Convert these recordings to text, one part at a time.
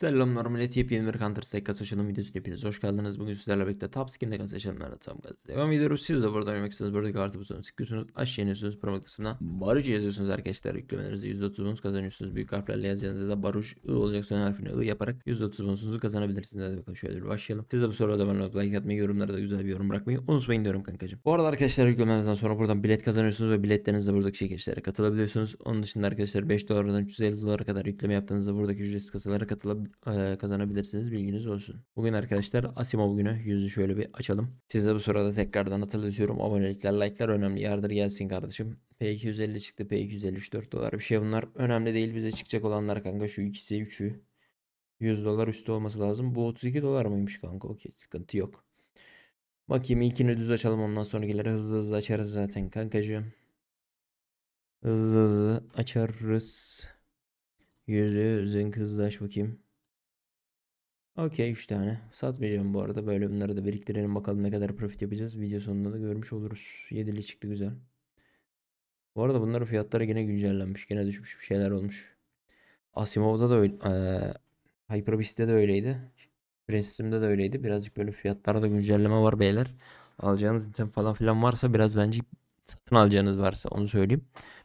Selamlar millet yepyeni bir Counter Strike kasa açılım videosuna hepiniz hoş geldiniz. Bugün sizlerle birlikte Top Skin'de kasa açılımlarına tam devam ediyoruz. Siz de burada oynamak istiyorsanız buradaki artı butonuna tıklıyorsunuz. Aşağı iniyorsunuz promo kısmına. Baruj yazıyorsunuz arkadaşlar. Yüklemelerinizde %30 bonus kazanıyorsunuz. Büyük harflerle yazacağınızda da Baruj I olacak son harfini I yaparak %30 bonusunuzu kazanabilirsiniz. Hadi bakalım şöyle bir başlayalım. Siz de bu soruda bana like atmayı, yorumlara da güzel bir yorum bırakmayı unutmayın diyorum kankacım. Bu arada arkadaşlar yüklemenizden sonra buradan bilet kazanıyorsunuz ve biletlerinizle buradaki şey çekilişlere katılabiliyorsunuz. Onun dışında arkadaşlar 5 dolardan 350 dolara kadar yükleme yaptığınızda buradaki ücretsiz kasalara katılabilirsiniz kazanabilirsiniz. Bilginiz olsun. Bugün arkadaşlar Asimov günü yüzü şöyle bir açalım. Size bu sırada tekrardan hatırlatıyorum. Abonelikler, like'lar önemli. Yardır gelsin kardeşim. P250 çıktı. p 254 dolar bir şey bunlar. Önemli değil bize çıkacak olanlar kanka. Şu ikisi, üçü. 100 dolar üstü olması lazım. Bu 32 dolar mıymış kanka? Okey sıkıntı yok. Bakayım ilkini düz açalım ondan sonrakileri hızlı hızlı açarız zaten kankacığım. Hızlı hızlı açarız. Yüzü zınk hızlı aç bakayım. Okey 3 tane. Satmayacağım bu arada. Böyle bunları da biriktirelim bakalım ne kadar profit yapacağız. Video sonunda da görmüş oluruz. 7'li çıktı güzel. Bu arada bunların fiyatları yine güncellenmiş. Yine düşmüş bir şeyler olmuş. Asimov'da da öyle. E, Hyperbist'te de öyleydi. Prensis'imde de öyleydi. Birazcık böyle fiyatlara da güncelleme var beyler. Alacağınız item falan filan varsa biraz bence satın alacağınız varsa onu söyleyeyim.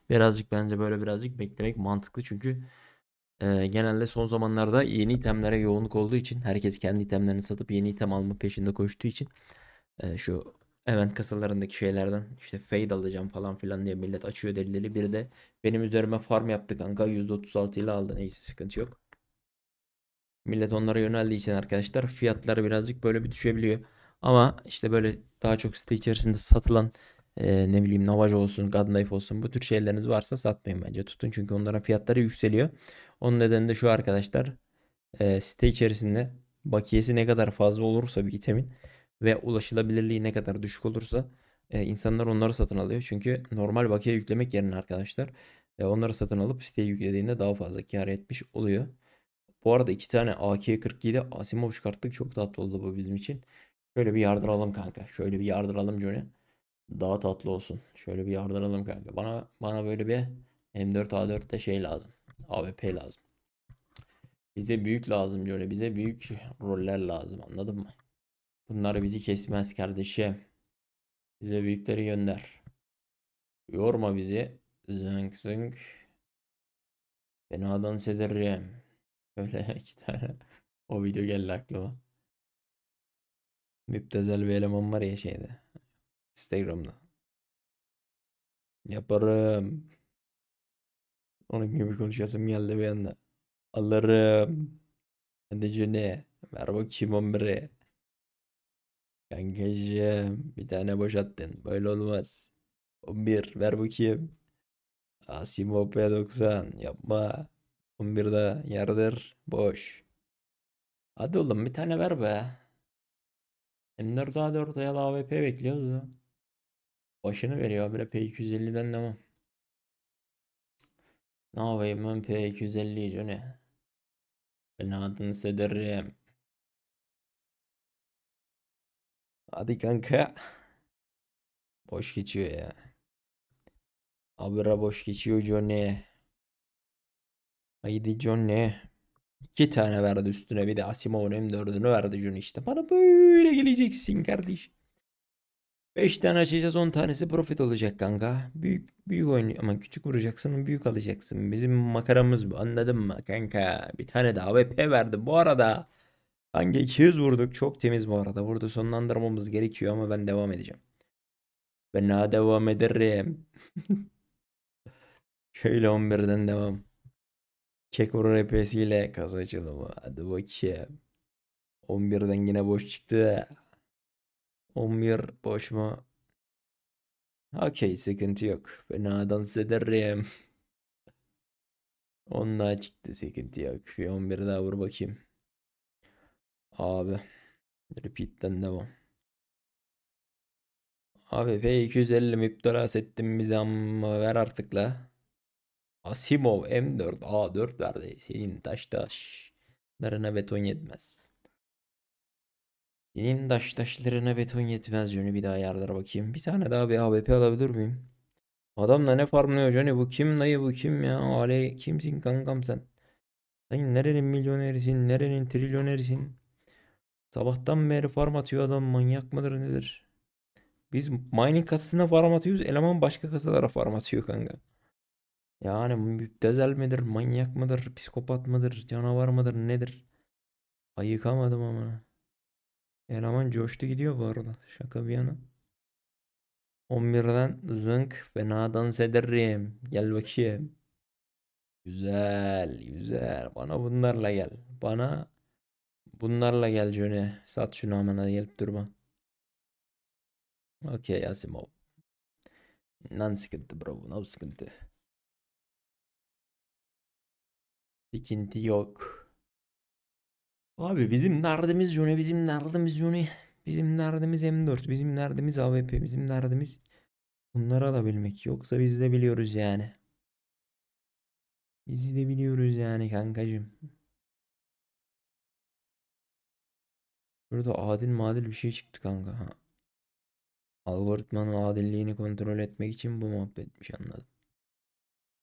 Birazcık bence böyle birazcık beklemek mantıklı çünkü ee, genelde son zamanlarda yeni itemlere yoğunluk olduğu için herkes kendi itemlerini satıp yeni item alma peşinde koştuğu için e, şu event kasalarındaki şeylerden işte fade alacağım falan filan diye millet açıyor delileri. Bir de benim üzerime farm yaptı kanka %36 ile aldı neyse sıkıntı yok. Millet onlara yöneldiği için arkadaşlar fiyatlar birazcık böyle bir düşebiliyor. Ama işte böyle daha çok site içerisinde satılan e, ne bileyim navaj olsun, Gadnaif olsun bu tür şeyleriniz varsa satmayın bence. Tutun çünkü onların fiyatları yükseliyor. Onun nedeni de şu arkadaşlar e, site içerisinde bakiyesi ne kadar fazla olursa bir itemin ve ulaşılabilirliği ne kadar düşük olursa e, insanlar onları satın alıyor. Çünkü normal bakiye yüklemek yerine arkadaşlar e, onları satın alıp siteye yüklediğinde daha fazla kar etmiş oluyor. Bu arada iki tane AK-47 Asimov çıkarttık. Çok tatlı oldu bu bizim için. Şöyle bir yardıralım kanka. Şöyle bir yardıralım Johnny daha tatlı olsun. Şöyle bir yardıralım kanka. Bana bana böyle bir M4A4'te şey lazım. AWP lazım. Bize büyük lazım böyle. Bize büyük roller lazım. Anladın mı? Bunlar bizi kesmez kardeşim. Bize büyükleri gönder. Yorma bizi. Zınk zınk. Fena dans ederim. Böyle iki tane. o video geldi aklıma. Müptezel bir eleman var ya şeyde. Instagram'da. Yaparım. Onun gibi konuşasım geldi bir anda. Alırım. Kendicini. Ver bakayım ombre. Kankacığım bir tane boşattın. Böyle olmaz. 11 ver bakayım. Asim OP90 yapma. 11'de yerdir boş. Hadi oğlum bir tane ver be. M4A4 ya da AWP bekliyoruz ya. Başını veriyor abi P250'den demem. Ne yapayım ben P250'yi cöne. Ben adını sederim. Hadi kanka. Boş geçiyor ya. Abra boş geçiyor Johnny. Haydi Johnny. İki tane verdi üstüne bir de Asimov'un M4'ünü verdi Johnny işte. Bana böyle geleceksin kardeşim. 5 tane açacağız 10 tanesi profit olacak kanka. Büyük büyük oynuyor ama küçük vuracaksın büyük alacaksın. Bizim makaramız bu anladın mı kanka? Bir tane de AWP verdi bu arada. hangi 200 vurduk çok temiz bu arada. Burada sonlandırmamız gerekiyor ama ben devam edeceğim. Ben daha devam ederim. Şöyle 11'den devam. Kekor RP'siyle kaz açılımı. Hadi bakayım. 11'den yine boş çıktı. 11 boşma. Okey sıkıntı yok. Fena dans ederim. Onunla çıktı sıkıntı yok. Bir 11 daha vur bakayım. Abi. Repeat'ten devam. Abi p 250 mi ettim bize ama ver artık la. Asimov M4 A4 verdi. Senin taş taş. Darına beton yetmez. Yeni taş taşlarına beton yetmez yönü bir daha ayarlara bakayım. Bir tane daha bir AWP alabilir miyim? Adam da ne farmlıyor Johnny bu kim dayı bu kim ya Ale kimsin kankam sen? Sen nerenin milyonerisin nerenin trilyonerisin? Sabahtan beri farm atıyor adam manyak mıdır nedir? Biz mining kasasına farm atıyoruz eleman başka kasalara farm atıyor kanka. Yani müptezel midir manyak mıdır psikopat mıdır canavar mıdır nedir? Ayıkamadım ama. Eleman coştu gidiyor bu arada. Şaka bir yana. 11'den zınk fena dans ederim. Gel bakayım. Güzel güzel. Bana bunlarla gel. Bana bunlarla gel Cöne. Sat şunu amına gelip durma. Okey Asimov. Nan sıkıntı bro. No sıkıntı. Sıkıntı yok. Abi bizim neredemiz Juni, bizim neredemiz Juni, bizim neredemiz M4, bizim neredemiz AWP, bizim derdimiz bunları alabilmek. Yoksa biz de biliyoruz yani. Biz de biliyoruz yani kankacım. Burada adil madil bir şey çıktı kanka. Ha. Algoritmanın adilliğini kontrol etmek için bu muhabbetmiş anladım.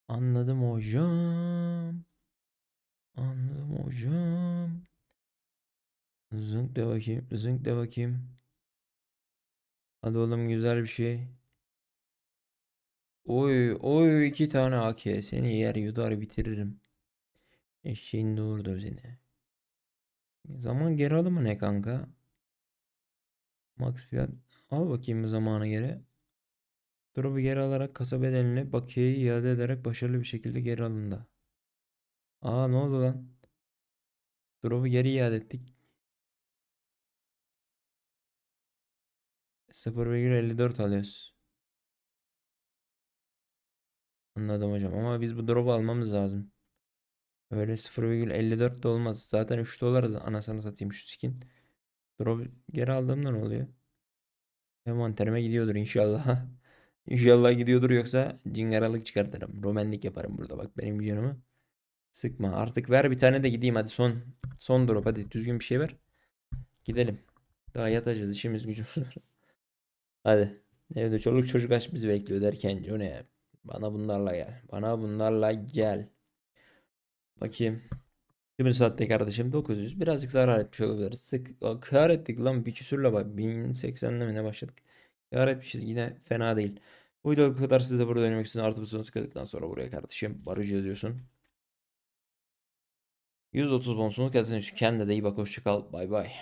Anladım hocam. Anladım hocam. Zınk de bakayım. Zınk de bakayım. Hadi oğlum güzel bir şey. Oy oy iki tane AK. Seni yer yudar bitiririm. Eşeğin doğurdu seni. Zaman geri alımı ne kanka? Max fiyat al bakayım bir zamanı geri. Drop'u geri alarak kasa bedelini bakiyeyi iade ederek başarılı bir şekilde geri alındı. Aa ne oldu lan? Drop'u geri iade ettik. 0,54 alıyoruz. Anladım hocam ama biz bu drop almamız lazım. Öyle 0,54 de olmaz. Zaten 3 dolar anasını satayım şu skin. Drop geri aldığımda ne oluyor? Hemen Envanterime gidiyordur inşallah. İnşallah gidiyordur yoksa cingaralık çıkartırım. Romendik yaparım burada bak benim canımı. Sıkma artık ver bir tane de gideyim hadi son. Son drop hadi düzgün bir şey ver. Gidelim. Daha yatacağız işimiz gücümüz var. Hadi. Evde çoluk çocuk aç bizi bekliyor derken o ne? Bana bunlarla gel. Bana bunlarla gel. Bakayım. Kimin saatte kardeşim 900. Birazcık zarar etmiş olabiliriz. Sık, kar ettik lan bir küsürle bak. 1080'le mi ne başladık? Kar etmişiz yine fena değil. Bu videoluk kadar siz burada dönmek için artı butonuna tıkladıktan sonra buraya kardeşim barış yazıyorsun. 130 bonusunu kazanıyorsun. Kendine de iyi bak hoşçakal. Bay bay.